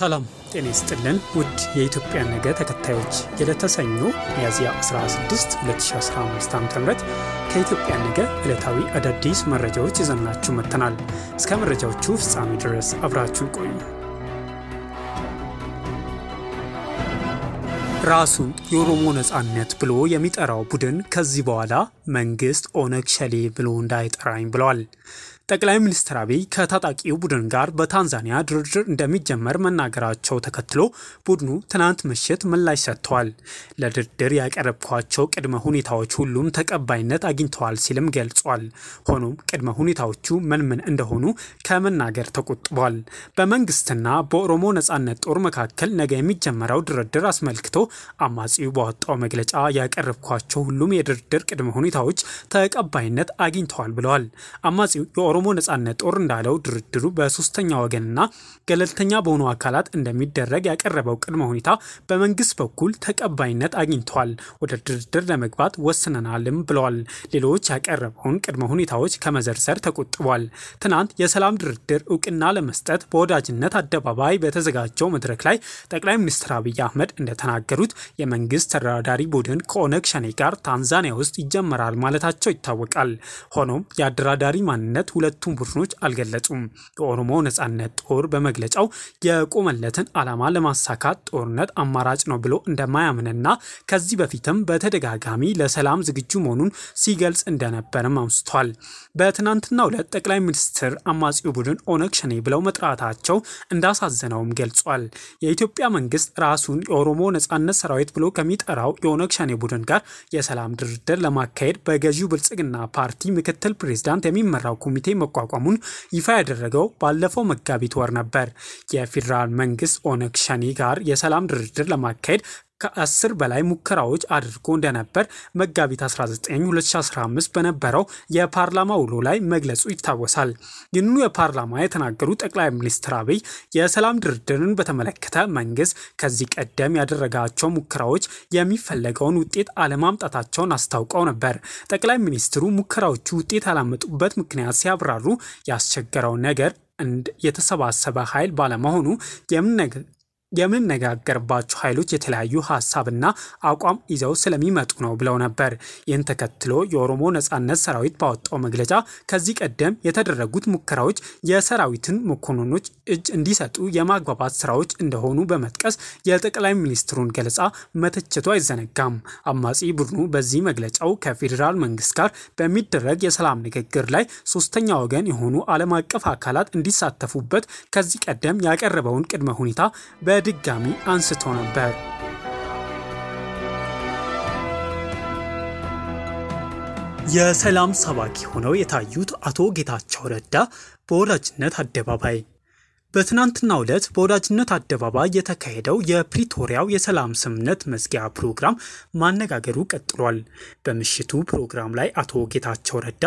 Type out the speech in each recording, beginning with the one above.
ሰላም ጤና ይስጥልን ውድ የኢትዮጵያ ነገ ተከታዮች የለተሰኞ ሰኞ ሚያዝያ 16 2015 ዓ ም ከኢትዮጵያ ነገ ዕለታዊ አዳዲስ መረጃዎች ይዘናችሁ መጥተናል። እስከ መረጃዎቹ ፍጻሜ ድረስ አብራችሁ ይቆዩ ራሱን የኦሮሞ ነጻነት ብሎ የሚጠራው ቡድን ከዚህ በኋላ መንግስት ኦነግ ሸሌ ብሎ እንዳይጠራኝ ብለዋል። ጠቅላይ ሚኒስትር አብይ ከታጣቂው ቡድን ጋር በታንዛኒያ ድርድር እንደሚጀመር መናገራቸው ተከትሎ ቡድኑ ትናንት ምሽት ምላሽ ሰጥተዋል። ለድርድር ያቀረብኳቸው ቅድመ ሁኔታዎች ሁሉም ተቀባይነት አግኝተዋል ሲልም ገልጿል። ሆኖም ቅድመ ሁኔታዎቹ ምን ምን እንደሆኑ ከመናገር ተቆጥቧል። በመንግስትና በኦሮሞ ነጻነት ጦር መካከል ነገ የሚጀመረው ድርድር አስመልክቶ አማጺው ባወጣው መግለጫ ያቀረብኳቸው ሁሉም የድርድር ቅድመ ሁኔታዎች ተቀባይነት አግኝተዋል ብለዋል። አማጺው የኦሮሞ ነጻነት ጦር እንዳለው ድርድሩ በሶስተኛ ወገንና ገለልተኛ በሆኑ አካላት እንደሚደረግ ያቀረበው ቅድመ ሁኔታ በመንግስት በኩል ተቀባይነት አግኝቷል፣ ወደ ድርድር ለመግባት ወስነናልም ብለዋል። ሌሎች ያቀረበውን ቅድመ ሁኔታዎች ከመዘርዘር ተቆጥቧል። ትናንት የሰላም ድርድር እውቅና ለመስጠት በወዳጅነት አደባባይ በተዘጋጀው መድረክ ላይ ጠቅላይ ሚኒስትር አብይ አህመድ እንደተናገሩት የመንግስት ተደራዳሪ ቡድን ከኦነግ ሸኔ ጋር ታንዛኒያ ውስጥ ይጀመራል ማለታቸው ይታወቃል። ሆኖም የአደራዳሪ ማንነት ሁለ ሁለቱም ቡድኖች አልገለጹም። የኦሮሞ ነጻነት ጦር በመግለጫው የቆመለትን ዓላማ ለማሳካት ጦርነት አማራጭ ነው ብሎ እንደማያምንና ከዚህ በፊትም በተደጋጋሚ ለሰላም ዝግጁ መሆኑን ሲገልጽ እንደነበርም አውስቷል። በትናንትና ሁለት ጠቅላይ ሚኒስትር አማጺው ቡድን ኦነግ ሸኔ ብለው መጥራታቸው እንዳሳዘነውም ገልጿል። የኢትዮጵያ መንግስት ራሱን የኦሮሞ ነጻነት ሰራዊት ብሎ ከሚጠራው የኦነግ ሸኔ ቡድን ጋር የሰላም ድርድር ለማካሄድ በገዢው ብልጽግና ፓርቲ ምክትል ፕሬዝዳንት የሚመራው ኮሚቴ ኮሚቴ መቋቋሙን ይፋ ያደረገው ባለፈው መጋቢት ወር ነበር። የፌዴራል መንግስት ኦነግ ሸኔ ጋር የሰላም ድርድር ለማካሄድ ከ10 በላይ ሙከራዎች አድርጎ እንደነበር መጋቢት 19 2015 በነበረው የፓርላማ ውሎ ላይ መግለጹ ይታወሳል። ይህንኑ የፓርላማ የተናገሩ ጠቅላይ ሚኒስትር አብይ የሰላም ድርድርን በተመለከተ መንግስት ከዚህ ቀደም ያደረጋቸው ሙከራዎች የሚፈለገውን ውጤት አለማምጣታቸውን አስታውቀው ነበር። ጠቅላይ ሚኒስትሩ ሙከራዎቹ ውጤት ያላመጡበት ምክንያት ሲያብራሩ ያስቸገረው ነገር የተሰባሰበ ኃይል ባለመሆኑ የምንነጋገርባቸው ኃይሎች የተለያዩ ሀሳብና አቋም ይዘው ስለሚመጡ ነው ብለው ነበር። ይህን ተከትሎ የኦሮሞ ነጻነት ሰራዊት ባወጣው መግለጫ ከዚህ ቀደም የተደረጉት ሙከራዎች የሰራዊትን መኮንኖች እጅ እንዲሰጡ የማግባባት ስራዎች እንደሆኑ በመጥቀስ የጠቅላይ ሚኒስትሩን ገለጻ መተቸቱ አይዘነጋም። አማጺ ቡድኑ በዚህ መግለጫው ከፌዴራል መንግስት ጋር በሚደረግ የሰላም ንግግር ላይ ሶስተኛ ወገን የሆኑ ዓለም አቀፍ አካላት እንዲሳተፉበት ከዚህ ቀደም ያቀረበውን ቅድመ ሁኔታ በ በድጋሚ አንስቶ ነበር። የሰላም ሰባኪ ሆነው የታዩት አቶ ጌታቸው ረዳ በወዳጅነት አደባባይ በትናንትናው ዕለት በወዳጅነት አደባባይ የተካሄደው የፕሪቶሪያው የሰላም ስምምነት መዝጊያ ፕሮግራም ማነጋገሩ ቀጥሏል። በምሽቱ ፕሮግራም ላይ አቶ ጌታቸው ረዳ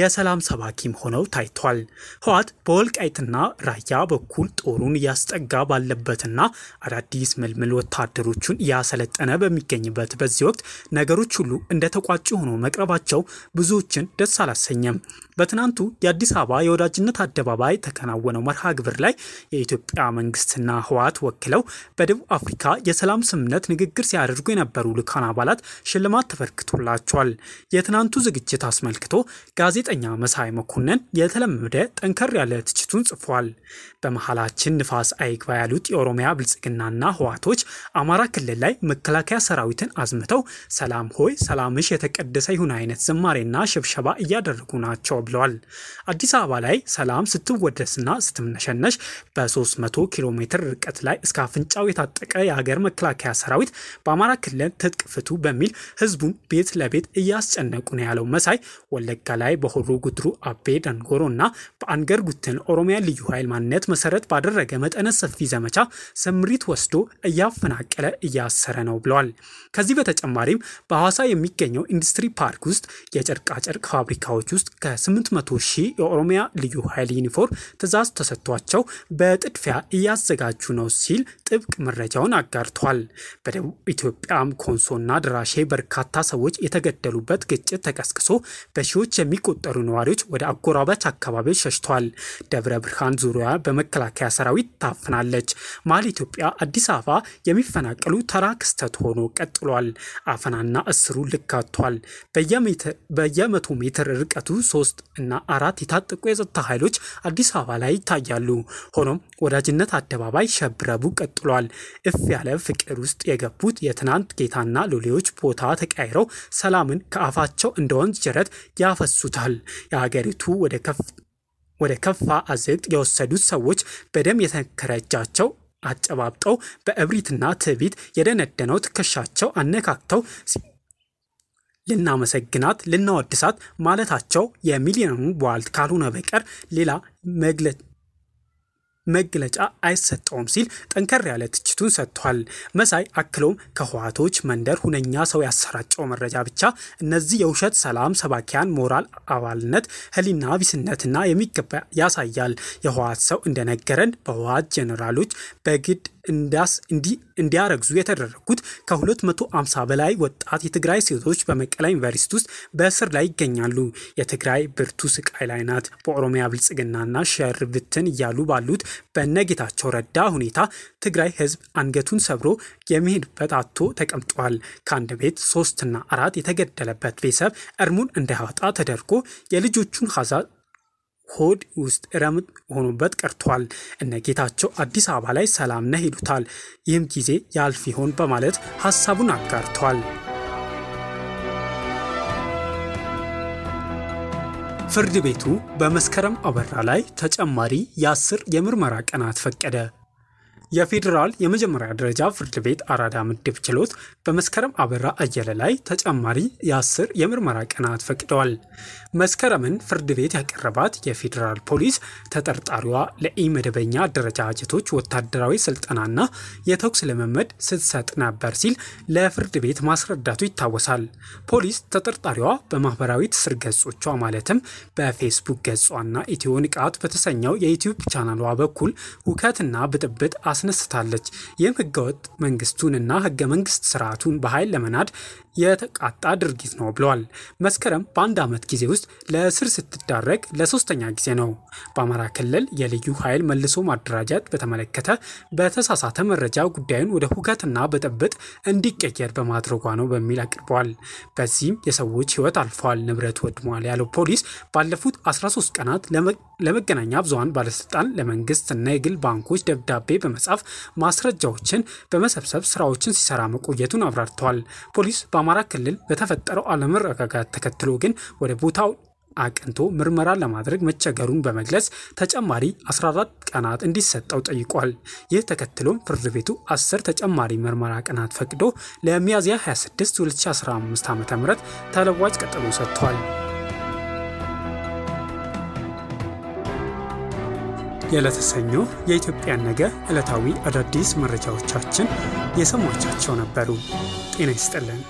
የሰላም ሰባኪም ሆነው ታይቷል። ህወሓት በወልቃይትና ራያ በኩል ጦሩን እያስጠጋ ባለበትና አዳዲስ ምልምል ወታደሮቹን እያሰለጠነ በሚገኝበት በዚህ ወቅት ነገሮች ሁሉ እንደተቋጩ ሆኖ መቅረባቸው ብዙዎችን ደስ አላሰኘም። በትናንቱ የአዲስ አበባ የወዳጅነት አደባባይ ተከናወነው መርሃ ግብር ላይ የኢትዮጵያ መንግስትና ህወሓት ወክለው በደቡብ አፍሪካ የሰላም ስምምነት ንግግር ሲያደርጉ የነበሩ ልዑካን አባላት ሽልማት ተበርክቶላቸዋል። የትናንቱ ዝግጅት አስመልክቶ ጋዜጠኛ መሳይ መኮንን የተለመደ ጠንከር ያለ ትችቱን ጽፏል። በመሀላችን ንፋስ አይግባ ያሉት የኦሮሚያ ብልጽግናና ህወሓቶች አማራ ክልል ላይ መከላከያ ሰራዊትን አዝምተው ሰላም ሆይ ሰላምሽ የተቀደሰ ይሁን አይነት ዝማሬና ሽብሸባ እያደረጉ ናቸው ብለዋል። አዲስ አበባ ላይ ሰላም ስትወደስና ስትምነሸነሽ በ300 ኪሎ ሜትር ርቀት ላይ እስከ አፍንጫው የታጠቀ የሀገር መከላከያ ሰራዊት በአማራ ክልል ትጥቅ ፍቱ በሚል ህዝቡን ቤት ለቤት እያስጨነቁ ነው ያለው መሳይ ወለጋ ላይ በሆሮ ጉድሩ አቤ ደንጎሮ እና በአንገር ጉትን ኦሮሚያ ልዩ ኃይል ማንነት መሰረት ባደረገ መጠነ ሰፊ ዘመቻ ስምሪት ወስዶ እያፈናቀለ እያሰረ ነው ብለዋል። ከዚህ በተጨማሪም በሐዋሳ የሚገኘው ኢንዱስትሪ ፓርክ ውስጥ የጨርቃጨርቅ ፋብሪካዎች ውስጥ ከ800 ሺህ የኦሮሚያ ልዩ ኃይል ዩኒፎርም ትዛዝ ተሰጥቷቸው በጥድፊያ እያዘጋጁ ነው ሲል ጥብቅ መረጃውን አጋርቷል። በደቡብ ኢትዮጵያም ኮንሶና ድራሼ በርካታ ሰዎች የተገደሉበት ግጭት ተቀስቅሶ በሺዎች የሚቆጠሩ ነዋሪዎች ወደ አጎራባች አካባቢዎች ሸሽተዋል። ደብረ ብርሃን ዙሪያ በመከላከያ ሰራዊት ታፍናለች። መሀል ኢትዮጵያ አዲስ አበባ የሚፈናቀሉ ተራ ክስተት ሆኖ ቀጥሏል። አፈናና እስሩ ልካቷል። በየመቶ ሜትር ርቀቱ ሶስት እና አራት የታጠቁ የጸጥታ ኃይሎች አዲስ አበባ ላይ ይታያሉ። ሆኖም ወዳጅነት አደባባይ ሸብረቡ ቀጥሏል። እፍ ያለ ፍቅር ውስጥ የገቡት የትናንት ጌታና ሎሌዎች ቦታ ተቀያይረው ሰላምን ከአፋቸው እንደ ወንዝ ጅረት ያፈሱታል። የሀገሪቱ ወደ ከፋ አዘቅት የወሰዱት ሰዎች በደም የተከረጃቸው አጨባብጠው በእብሪትና ትዕቢት የደነደነው ትከሻቸው አነካክተው ልናመሰግናት ልናወድሳት ማለታቸው የሚሊዮኑ በዓል ካልሆነ በቀር ሌላ መግለጫ መግለጫ አይሰጠውም ሲል ጠንከር ያለ ትችቱን ሰጥቷል። መሳይ አክለውም ከህዋቶች መንደር ሁነኛ ሰው ያሰራጨው መረጃ ብቻ እነዚህ የውሸት ሰላም ሰባኪያን ሞራል አባልነት፣ ህሊና ቢስነትና የሚገባ ያሳያል። የህዋት ሰው እንደነገረን በህዋት ጀኔራሎች በግድ እንዲያረግዙ የተደረጉት ከ250 በላይ ወጣት የትግራይ ሴቶች በመቀለ ዩኒቨርሲቲ ውስጥ በእስር ላይ ይገኛሉ። የትግራይ ብርቱ ስቃይ ላይ ናት። በኦሮሚያ ብልጽግናና ሸርብትን እያሉ ባሉት በነጌታቸው ረዳ ሁኔታ ትግራይ ህዝብ አንገቱን ሰብሮ የሚሄድበት አቶ ተቀምጧል። ከአንድ ቤት ሶስትና አራት የተገደለበት ቤተሰብ እርሙን እንዳያወጣ ተደርጎ የልጆቹን ሆድ ውስጥ ረምጥ ሆኖበት ቀርቷል። እነ ጌታቸው አዲስ አበባ ላይ ሰላም ነህ ይሉታል። ይህም ጊዜ ያልፍ ይሆን በማለት ሀሳቡን አጋርቷል። ፍርድ ቤቱ በመስከረም አበራ ላይ ተጨማሪ የአስር የምርመራ ቀናት ፈቀደ። የፌዴራል የመጀመሪያ ደረጃ ፍርድ ቤት አራዳ ምድብ ችሎት በመስከረም አበራ አየለ ላይ ተጨማሪ የአስር የምርመራ ቀናት ፈቅደዋል። መስከረምን ፍርድ ቤት ያቀረባት የፌዴራል ፖሊስ ተጠርጣሪዋ ለኢመደበኛ አደረጃጀቶች ወታደራዊ ስልጠናና የተኩስ ልምምድ ስትሰጥ ነበር ሲል ለፍርድ ቤት ማስረዳቱ ይታወሳል። ፖሊስ ተጠርጣሪዋ በማህበራዊ ትስር ገጾቿ ማለትም በፌስቡክ ገጿና ኢትዮ ንቃት በተሰኘው የዩቲዩብ ቻናሏ በኩል ሁከትና ብጥብጥ አስነስታለች። ይህም ህገወጥ መንግስቱንና ህገ መንግስት ስርዓቱን በኃይል ለመናድ የተቃጣ ድርጊት ነው ብለዋል። መስከረም በአንድ ዓመት ጊዜ ውስጥ ለእስር ስትዳረግ ለሶስተኛ ጊዜ ነው። በአማራ ክልል የልዩ ኃይል መልሶ ማደራጃት በተመለከተ በተሳሳተ መረጃ ጉዳዩን ወደ ሁከትና ብጥብጥ እንዲቀየር በማድረጓ ነው በሚል አቅርበዋል። በዚህም የሰዎች ሕይወት አልፈዋል፣ ንብረት ወድሟል ያለው ፖሊስ ባለፉት 13 ቀናት ለመገናኛ ብዙሃን ባለስልጣን ለመንግስት እና የግል ባንኮች ደብዳቤ በመጻፍ ማስረጃዎችን በመሰብሰብ ስራዎችን ሲሰራ መቆየቱን አብራርተዋል። ፖሊስ በአማራ ክልል በተፈጠረው አለመረጋጋት ተከትሎ ግን ወደ ቦታው አቅንቶ ምርመራ ለማድረግ መቸገሩን በመግለጽ ተጨማሪ 14 ቀናት እንዲሰጠው ጠይቋል። ይህ ተከትሎም ፍርድ ቤቱ 10 ተጨማሪ ምርመራ ቀናት ፈቅዶ ለሚያዝያ 26 2015 ዓ ም ተለዋጭ ቀጠሮ ሰጥቷል። የዕለተ ሰኞ የኢትዮጵያን ነገ ዕለታዊ አዳዲስ መረጃዎቻችን የሰማቻቸው ነበሩ። ጤና ይስጥልን።